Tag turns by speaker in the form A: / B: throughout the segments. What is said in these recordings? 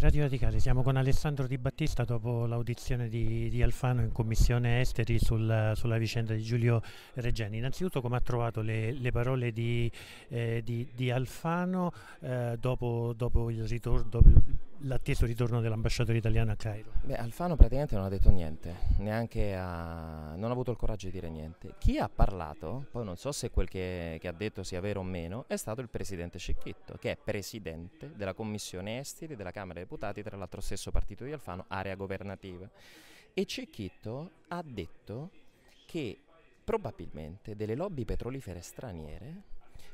A: Radio Radicale, siamo con Alessandro Di Battista dopo l'audizione di, di Alfano in Commissione Esteri sul, sulla vicenda di Giulio Regeni. Innanzitutto come ha trovato le, le parole di, eh, di, di Alfano eh, dopo, dopo, il ritorno, dopo, l'atteso ritorno dell'ambasciatore italiano a Cairo?
B: Beh, Alfano praticamente non ha detto niente, neanche ha, non ha avuto il coraggio di dire niente. Chi ha parlato, poi non so se quel che, che ha detto sia vero o meno, è stato il presidente Scecchetto, che è presidente della commissione esteri della Camera dei Deputati, tra l'altro stesso partito di Alfano, area governativa. E Cecchitto ha detto che probabilmente delle lobby petrolifere straniere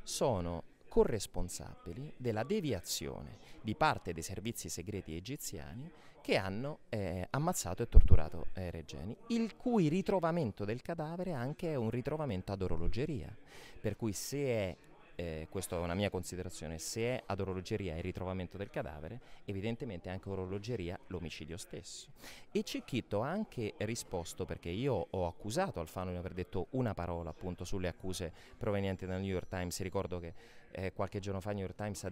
B: sono corresponsabili della deviazione di parte dei servizi segreti egiziani che hanno eh, ammazzato e torturato eh, Regeni, il cui ritrovamento del cadavere anche è un ritrovamento ad orologeria, per cui se è eh, questa è una mia considerazione, se è ad orologeria il ritrovamento del cadavere, evidentemente è anche orologeria l'omicidio stesso. E Cicchitto ha anche risposto, perché io ho accusato Alfano di aver detto una parola appunto sulle accuse provenienti dal New York Times, ricordo che eh, qualche giorno fa il New York Times ha,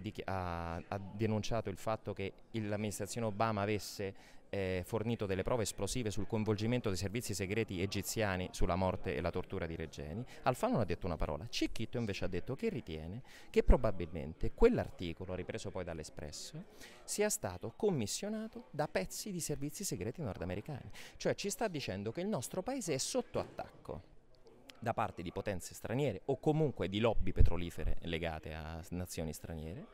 B: ha, ha denunciato il fatto che l'amministrazione Obama avesse eh, fornito delle prove esplosive sul coinvolgimento dei servizi segreti egiziani sulla morte e la tortura di Regeni, Alfano non ha detto una parola. Cicchitto invece ha detto che ritiene che probabilmente quell'articolo, ripreso poi dall'Espresso, sia stato commissionato da pezzi di servizi segreti nordamericani. Cioè ci sta dicendo che il nostro paese è sotto attacco da parte di potenze straniere o comunque di lobby petrolifere legate a nazioni straniere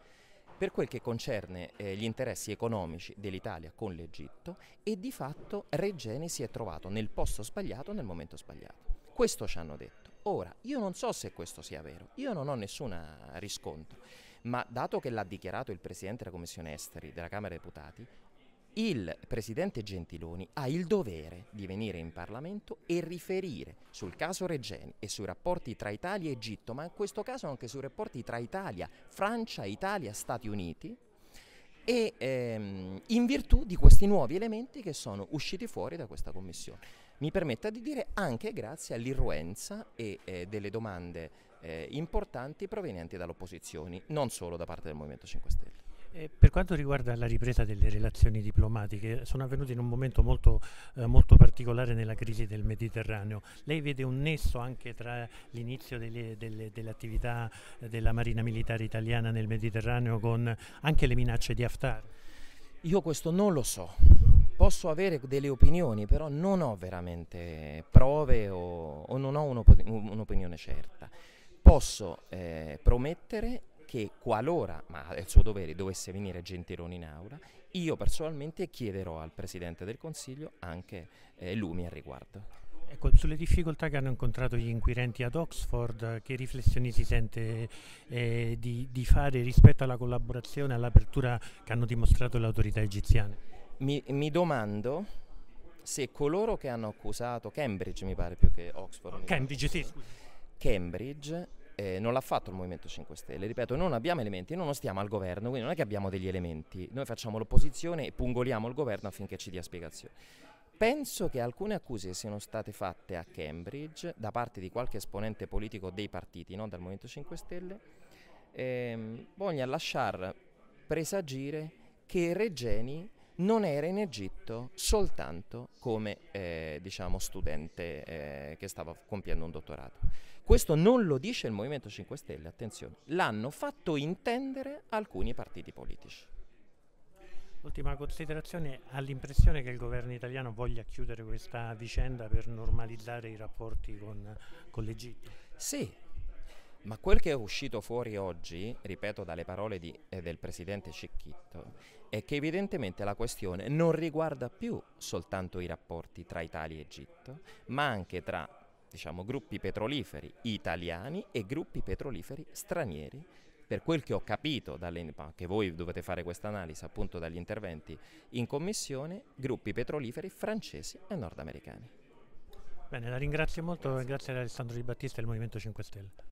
B: per quel che concerne eh, gli interessi economici dell'Italia con l'Egitto e di fatto Regeni si è trovato nel posto sbagliato nel momento sbagliato. Questo ci hanno detto. Ora, io non so se questo sia vero, io non ho nessun riscontro, ma dato che l'ha dichiarato il Presidente della Commissione Esteri della Camera dei Deputati, il presidente Gentiloni ha il dovere di venire in Parlamento e riferire sul caso Regeni e sui rapporti tra Italia e Egitto, ma in questo caso anche sui rapporti tra Italia, Francia, Italia, Stati Uniti e ehm, in virtù di questi nuovi elementi che sono usciti fuori da questa commissione. Mi permetta di dire anche grazie all'irruenza e eh, delle domande eh, importanti provenienti dall'opposizione, non solo da parte del Movimento 5 Stelle.
A: E eh, per quanto riguarda la ripresa delle relazioni diplomatiche, sono avvenute in un momento molto, eh, molto particolare nella crisi del Mediterraneo. Lei vede un nesso anche tra l'inizio dell'attività dell della Marina Militare Italiana nel Mediterraneo con anche le minacce di Haftar?
B: Io questo non lo so, posso avere delle opinioni, però non ho veramente prove o, o non ho un'opinione certa. Posso eh, promettere che qualora, ma è il suo dovere, dovesse venire Gentiloni in aula, io personalmente chiederò al Presidente del Consiglio anche eh, lumi al riguardo.
A: Ecco, sulle difficoltà che hanno incontrato gli inquirenti ad Oxford, eh, che riflessioni si sente eh, di, di fare rispetto alla collaborazione, all'apertura che hanno dimostrato le autorità egiziane?
B: Mi, mi, domando se coloro che hanno accusato Cambridge, mi pare più che Oxford. Cambridge, sì. Cambridge eh, non l'ha fatto il Movimento 5 Stelle, ripeto, non abbiamo elementi, noi non stiamo al governo, quindi non è che abbiamo degli elementi, noi facciamo l'opposizione e pungoliamo il governo affinché ci dia spiegazioni. Penso che alcune accuse siano state fatte a Cambridge da parte di qualche esponente politico dei partiti, non dal Movimento 5 Stelle, ehm, voglia lasciar presagire che Regeni non era in Egitto soltanto come eh, diciamo, studente eh, che stava compiendo un dottorato. Questo non lo dice il Movimento 5 Stelle, attenzione, l'hanno fatto intendere alcuni partiti politici.
A: Ultima considerazione, ha l'impressione che il governo italiano voglia chiudere questa vicenda per normalizzare i rapporti con,
B: con l'Egitto? Sì, ma quel che è uscito fuori oggi, ripeto dalle parole di, eh, del presidente Cicchitto, è che evidentemente la questione non riguarda più soltanto i rapporti tra Italia e Egitto, ma anche tra diciamo, gruppi petroliferi italiani e gruppi petroliferi stranieri. Per quel che ho capito, dalle, che voi dovete fare questa analisi appunto dagli interventi in commissione, gruppi petroliferi francesi e nordamericani.
A: Bene, la ringrazio molto, grazie, grazie ad Alessandro Di Battista e al Movimento 5 Stelle.